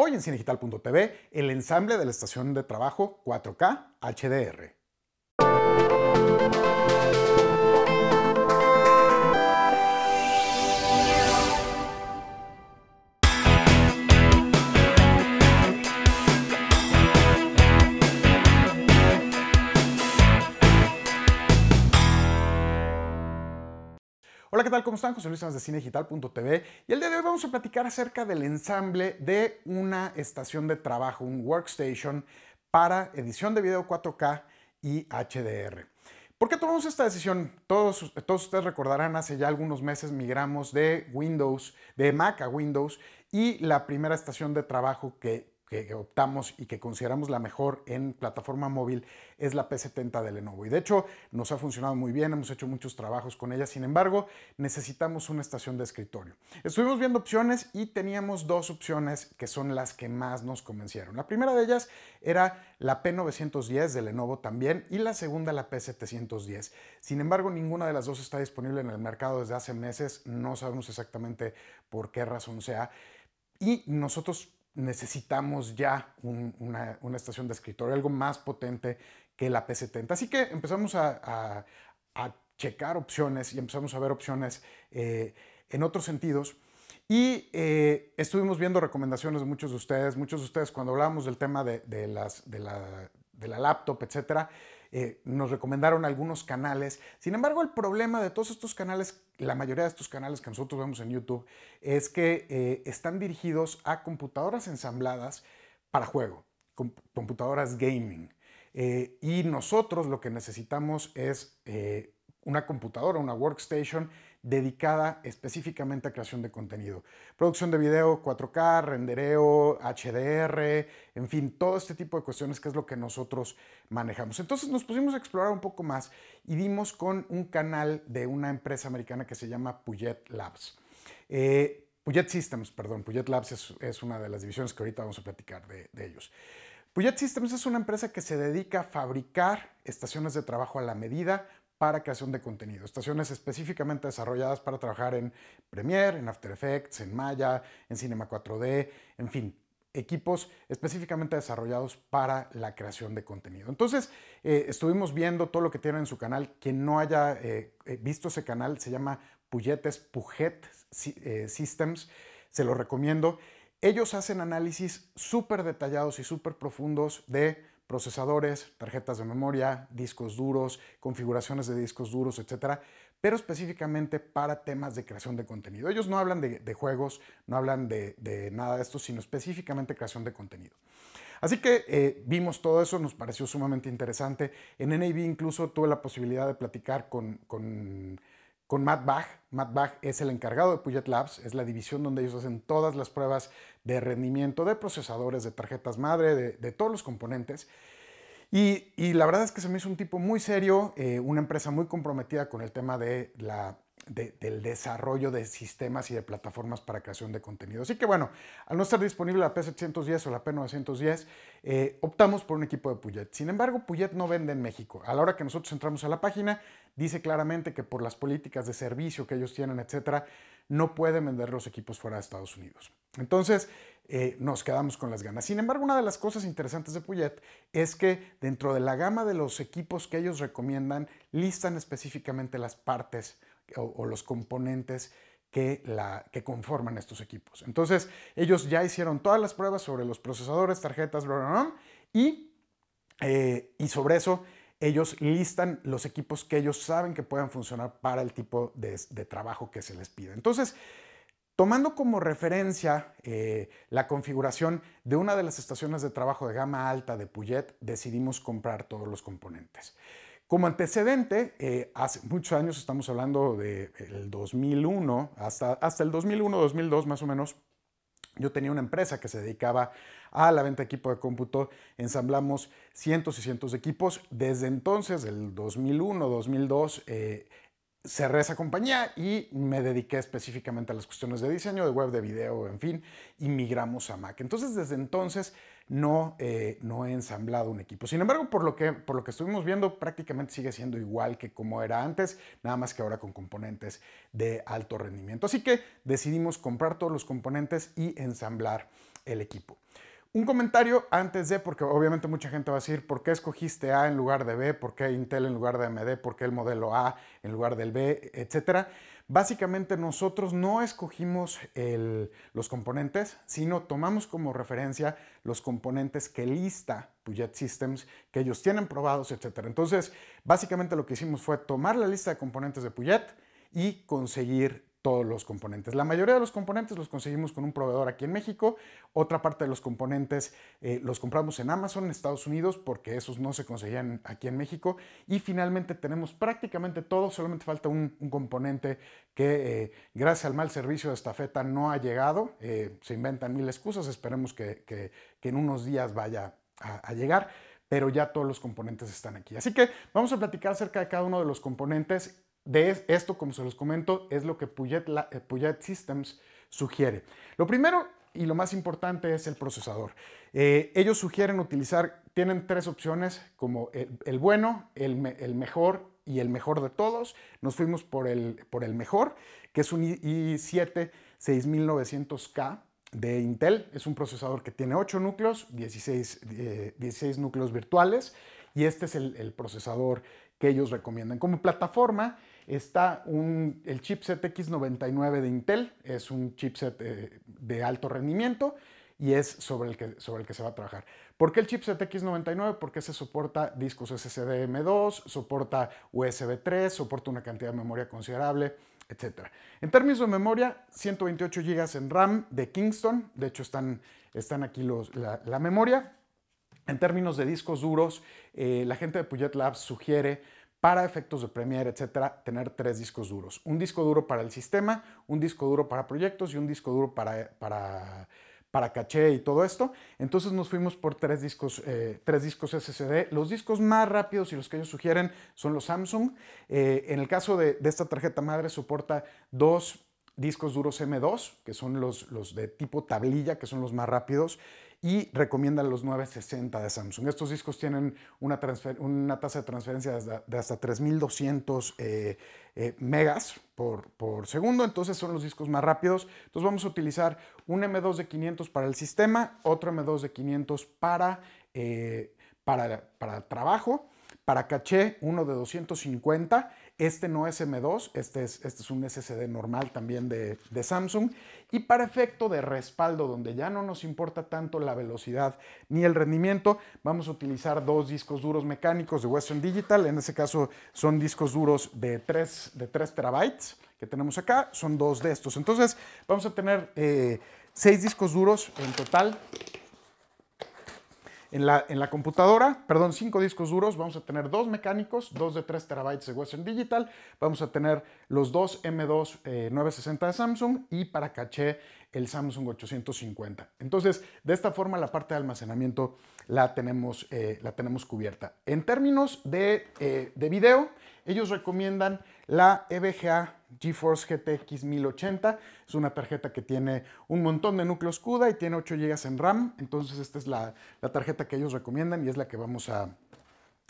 Hoy en cinegital.tv, el ensamble de la estación de trabajo 4K HDR. Hola, ¿qué tal? ¿Cómo están? José Luis Sanz de cinedigital.tv y el día de hoy vamos a platicar acerca del ensamble de una estación de trabajo, un workstation para edición de video 4K y HDR. ¿Por qué tomamos esta decisión? Todos, todos ustedes recordarán, hace ya algunos meses migramos de Windows, de Mac a Windows, y la primera estación de trabajo que que optamos y que consideramos la mejor en plataforma móvil es la P70 de Lenovo. Y de hecho nos ha funcionado muy bien, hemos hecho muchos trabajos con ella, sin embargo necesitamos una estación de escritorio. Estuvimos viendo opciones y teníamos dos opciones que son las que más nos convencieron. La primera de ellas era la P910 de Lenovo también y la segunda la P710. Sin embargo, ninguna de las dos está disponible en el mercado desde hace meses, no sabemos exactamente por qué razón sea. Y nosotros necesitamos ya una, estación de escritorio, algo más potente que la P70. Así que empezamos a, checar opciones y empezamos a ver opciones eh, en otros sentidos. Y eh, estuvimos viendo recomendaciones de muchos de ustedes, muchos de ustedes cuando hablábamos del tema de, las, la, de la laptop, etcétera, eh, nos recomendaron algunos canales. Sin embargo, el problema de todos estos canales, la mayoría de estos canales que nosotros vemos en YouTube, es que eh, están dirigidos a computadoras ensambladas para juego, computadoras gaming. Eh, y nosotros lo que necesitamos es una computadora, una workstation dedicada específicamente a creación de contenido. Producción de video 4K, rendereo, HDR, en fin, todo este tipo de cuestiones que es lo que nosotros manejamos. Entonces nos pusimos a explorar un poco más y dimos con un canal de una empresa americana que se llama Puget Labs. Eh, Puget Systems, perdón, Puget Labs es, una de las divisiones que ahorita vamos a platicar de, de ellos. Puget Systems es una empresa que se dedica a fabricar estaciones de trabajo a la medida para creación de contenido. Estaciones específicamente desarrolladas para trabajar en Premiere, en After Effects, en Maya, en Cinema 4D, en fin, equipos específicamente desarrollados para la creación de contenido. Entonces, eh, estuvimos viendo todo lo que tienen en su canal. Quien no haya eh, eh, visto ese canal se llama Pujetes Pujet Systems, se lo recomiendo. Ellos hacen análisis súper detallados y súper profundos de procesadores, tarjetas de memoria, discos duros, configuraciones de discos duros, etcétera, pero específicamente para temas de creación de contenido. Ellos no hablan de, juegos, no hablan de, nada de esto, sino específicamente creación de contenido. Así que eh, vimos todo eso, nos pareció sumamente interesante. En NAB incluso tuve la posibilidad de platicar con con Matt Bach. Matt Bach es el encargado de Puget Labs, es la división donde ellos hacen todas las pruebas de rendimiento de procesadores, de tarjetas madre, de, todos los componentes. Y, la verdad es que se me hizo un tipo muy serio, eh, una empresa muy comprometida con el tema de la del desarrollo de sistemas y de plataformas para creación de contenido. Así que bueno, al no estar disponible la P710 o la P910, eh, optamos por un equipo de Puget. Sin embargo, Puget no vende en México. A la hora que nosotros entramos a la página, dice claramente que por las políticas de servicio que ellos tienen, etcétera, no pueden vender los equipos fuera de Estados Unidos. Entonces, eh, nos quedamos con las ganas. Sin embargo, una de las cosas interesantes de Puyet es que dentro de la gama de los equipos que ellos recomiendan, listan específicamente las partes o, los componentes que, conforman estos equipos. Entonces, ellos ya hicieron todas las pruebas sobre los procesadores, tarjetas, bla, eh, y, sobre eso ellos listan los equipos que ellos saben que puedan funcionar para el tipo de, trabajo que se les pide. Entonces, tomando como referencia eh, la configuración de una de las estaciones de trabajo de gama alta de Puget, decidimos comprar todos los componentes. Como antecedente, eh, hace muchos años, estamos hablando del 2001, hasta, hasta el 2001, 2002 más o menos, yo tenía una empresa que se dedicaba a la venta de equipo de cómputo. Ensamblamos cientos y cientos de equipos. Desde entonces, el 2001, 2002, cerré esa compañía y me dediqué específicamente a las cuestiones de diseño, de web, de video, en fin, y migramos a Mac. Entonces, desde entonces eh, no, he ensamblado un equipo. Sin embargo, por lo, que, por lo que estuvimos viendo, prácticamente sigue siendo igual que como era antes, nada más que ahora con componentes de alto rendimiento. Así que decidimos comprar todos los componentes y ensamblar el equipo. Un comentario antes de, porque obviamente mucha gente va a decir, ¿por qué escogiste A en lugar de B? ¿Por qué Intel en lugar de AMD? ¿Por qué el modelo A en lugar del B? Etcétera. Básicamente nosotros no escogimos los componentes, sino tomamos como referencia los componentes que lista Puget Systems, que ellos tienen probados, etcétera. Entonces, básicamente lo que hicimos fue tomar la lista de componentes de Puget y conseguir todos los componentes. La mayoría de los componentes los conseguimos con un proveedor aquí en México. Otra parte de los componentes eh, los compramos en Amazon, en Estados Unidos, porque esos no se conseguían aquí en México. Y finalmente tenemos prácticamente todo, solamente falta un, componente que eh, gracias al mal servicio de estafeta no ha llegado. Eh, se inventan mil excusas, esperemos que, en unos días vaya a, a llegar pero ya todos los componentes están aquí. Así que vamos a platicar acerca de cada uno de los componentes de esto, como se los comento, es lo que eh, Puget, Systems sugiere. Lo primero y lo más importante es el procesador. Eh, ellos sugieren utilizar, tienen tres opciones como el, bueno, el, mejor y el mejor de todos. Nos fuimos por el, mejor, que es un i7 6900K de Intel. Es un procesador que tiene 8 núcleos, 16, 16 eh, núcleos virtuales y este es el procesador que ellos recomiendan. Como plataforma, está el chipset X99 de Intel, es un chipset eh, de alto rendimiento y es sobre el, que, sobre el que se va a trabajar. ¿Por qué el chipset X99? Porque se soporta discos SSD m 2 soporta USB 3, soporta una cantidad de memoria considerable, etc. En términos de memoria, 128 GB en RAM de Kingston, de hecho están, están aquí la, memoria. En términos de discos duros, eh, la gente de Puget Labs sugiere para efectos de Premiere, etcétera, tener tres discos duros. Un disco duro para el sistema, un disco duro para proyectos y un disco duro para, para, caché y todo esto. Entonces nos fuimos por tres discos, eh, tres discos SSD. Los discos más rápidos y los que ellos sugieren son los Samsung. Eh, en el caso de, esta tarjeta madre soporta dos discos duros M2, que son los, los de tipo tablilla, que son los más rápidos y recomienda los 960 de Samsung. Estos discos tienen una, tasa de transferencia de hasta 3200 eh, eh, megas por, segundo, entonces son los discos más rápidos. Entonces vamos a utilizar un M2 de 500 para el sistema, otro M2 de 500 para, el eh, para, para trabajo, para caché uno de 250 este no es M2, este es, este es un SSD normal también de, Samsung. Y para efecto de respaldo, donde ya no nos importa tanto la velocidad ni el rendimiento, vamos a utilizar dos discos duros mecánicos de Western Digital. En ese caso son discos duros de 3, de 3 terabytes que tenemos acá. Son dos de estos. Entonces vamos a tener eh, seis discos duros en total en la, en la computadora, perdón, cinco discos duros, vamos a tener dos mecánicos, dos de 3 terabytes de Western Digital, vamos a tener los dos M2 960 eh, de Samsung y para caché el Samsung 850. Entonces, de esta forma la parte de almacenamiento la tenemos, eh, la tenemos cubierta. En términos de, eh, de video, ellos recomiendan la EVGA GeForce GTX 1080. Es una tarjeta que tiene un montón de núcleos CUDA y tiene 8 GB en RAM. Entonces esta es la, la tarjeta que ellos recomiendan y es la que vamos a,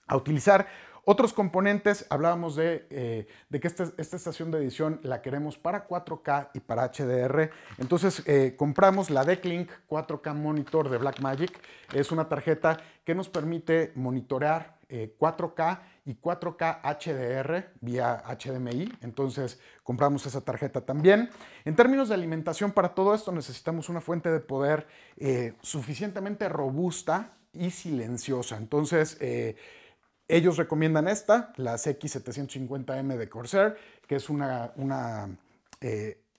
a utilizar. Otros componentes, hablábamos de, eh, de que esta, esta, estación de edición la queremos para 4K y para HDR. Entonces eh, compramos la Declink 4K Monitor de Blackmagic. Es una tarjeta que nos permite monitorear 4K eh, y 4K HDR vía HDMI, entonces compramos esa tarjeta también. En términos de alimentación para todo esto necesitamos una fuente de poder eh, suficientemente robusta y silenciosa, entonces... Eh, ellos recomiendan esta, la X750M de Corsair, que es una, una,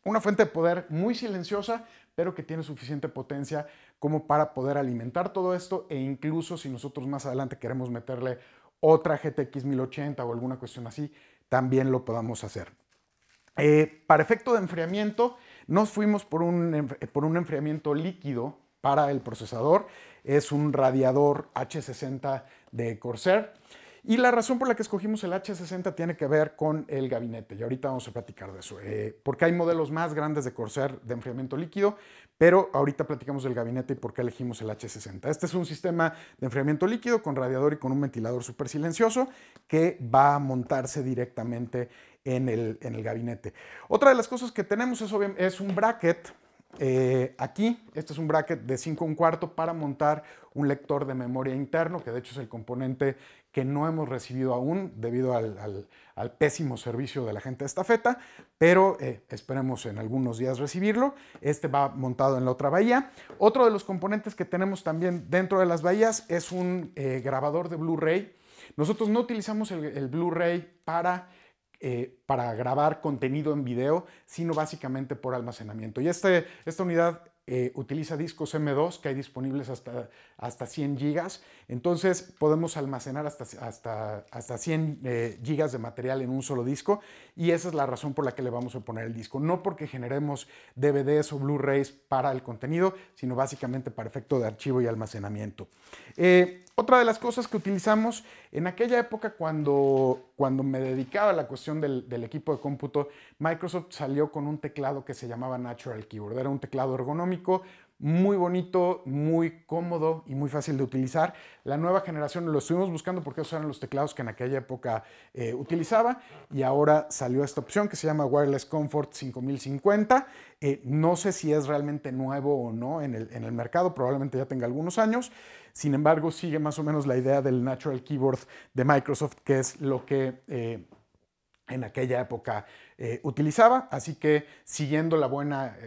una, fuente de poder muy silenciosa, pero que tiene suficiente potencia como para poder alimentar todo esto e incluso si nosotros más adelante queremos meterle otra GTX 1080 o alguna cuestión así, también lo podamos hacer. Eh, para efecto de enfriamiento, nos fuimos por un, por un enfriamiento líquido para el procesador. Es un radiador H60 de Corsair. Y la razón por la que escogimos el H60 tiene que ver con el gabinete, y ahorita vamos a platicar de eso, eh, porque hay modelos más grandes de Corsair de enfriamiento líquido, pero ahorita platicamos del gabinete y por qué elegimos el H60. Este es un sistema de enfriamiento líquido con radiador y con un ventilador súper silencioso que va a montarse directamente en el, en el, gabinete. Otra de las cosas que tenemos es un bracket eh, aquí, este es un bracket de 5 un cuarto para montar un lector de memoria interno, que de hecho es el componente que no hemos recibido aún debido al, pésimo servicio de la gente de esta feta, pero eh, esperemos en algunos días recibirlo. Este va montado en la otra bahía. Otro de los componentes que tenemos también dentro de las bahías es un eh, grabador de Blu-ray. Nosotros no utilizamos el Blu-ray para eh, para grabar contenido en video, sino básicamente por almacenamiento. Y este, esta unidad eh, utiliza discos M2 que hay disponibles hasta, hasta 100 gigas. Entonces podemos almacenar hasta, hasta, hasta 100 eh, gigas de material en un solo disco y esa es la razón por la que le vamos a poner el disco. No porque generemos DVDs o Blu-rays para el contenido, sino básicamente para efecto de archivo y almacenamiento. Otra de las cosas que utilizamos en aquella época cuando, cuando me dedicaba a la cuestión del, del, equipo de cómputo, Microsoft salió con un teclado que se llamaba Natural Keyboard. Era un teclado ergonómico muy bonito, muy cómodo y muy fácil de utilizar. La nueva generación lo estuvimos buscando porque esos eran los teclados que en aquella época eh, utilizaba y ahora salió esta opción que se llama Wireless Comfort 5050. Eh, no sé si es realmente nuevo o no en el, mercado, probablemente ya tenga algunos años. Sin embargo, sigue más o menos la idea del Natural Keyboard de Microsoft, que es lo que... Eh, en aquella época eh, utilizaba. Así que siguiendo la buena,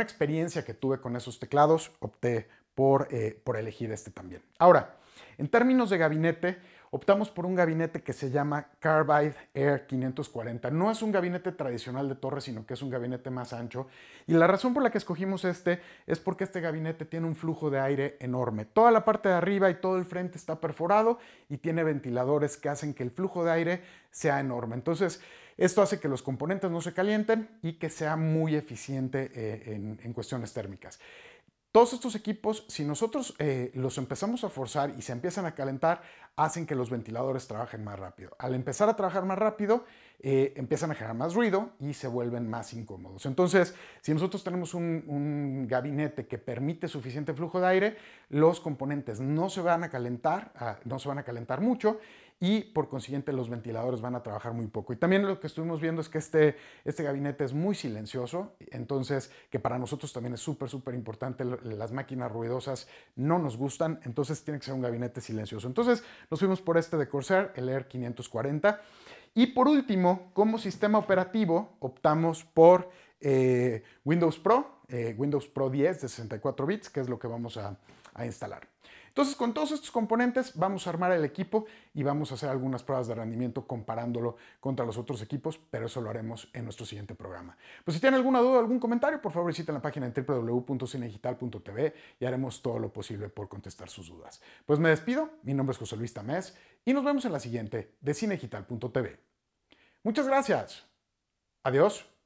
experiencia que tuve con esos teclados, opté por eh, elegir este también. Ahora, en términos de gabinete, optamos por un gabinete que se llama Carbide Air 540. No es un gabinete tradicional de torre, sino que es un gabinete más ancho. Y la razón por la que escogimos este es porque este gabinete tiene un flujo de aire enorme. Toda la parte de arriba y todo el frente está perforado y tiene ventiladores que hacen que el flujo de aire sea enorme. Entonces, esto hace que los componentes no se calienten y que sea muy eficiente eh, en cuestiones térmicas. Todos estos equipos, si nosotros eh, los empezamos a forzar y se empiezan a calentar, hacen que los ventiladores trabajen más rápido. Al empezar a trabajar más rápido, eh, empiezan a generar más ruido y se vuelven más incómodos. Entonces, si nosotros tenemos un, un, gabinete que permite suficiente flujo de aire, los componentes no se van a calentar, ah, no se van a calentar mucho y por consiguiente los ventiladores van a trabajar muy poco. Y también lo que estuvimos viendo es que este, este gabinete es muy silencioso, entonces que para nosotros también es súper, súper importante, las máquinas ruidosas no nos gustan, entonces tiene que ser un gabinete silencioso. Entonces nos fuimos por este de Corsair, el Air 540. Y por último, como sistema operativo, optamos por eh, Windows Pro, eh, Windows Pro 10 de 64 bits, que es lo que vamos a instalar. Entonces, con todos estos componentes vamos a armar el equipo y vamos a hacer algunas pruebas de rendimiento comparándolo contra los otros equipos, pero eso lo haremos en nuestro siguiente programa. Pues si tienen alguna duda o algún comentario, por favor visiten la página en www.cinegital.tv y haremos todo lo posible por contestar sus dudas. Pues me despido, mi nombre es José Luis Tamés y nos vemos en la siguiente de cinegital.tv Muchas gracias. Adiós.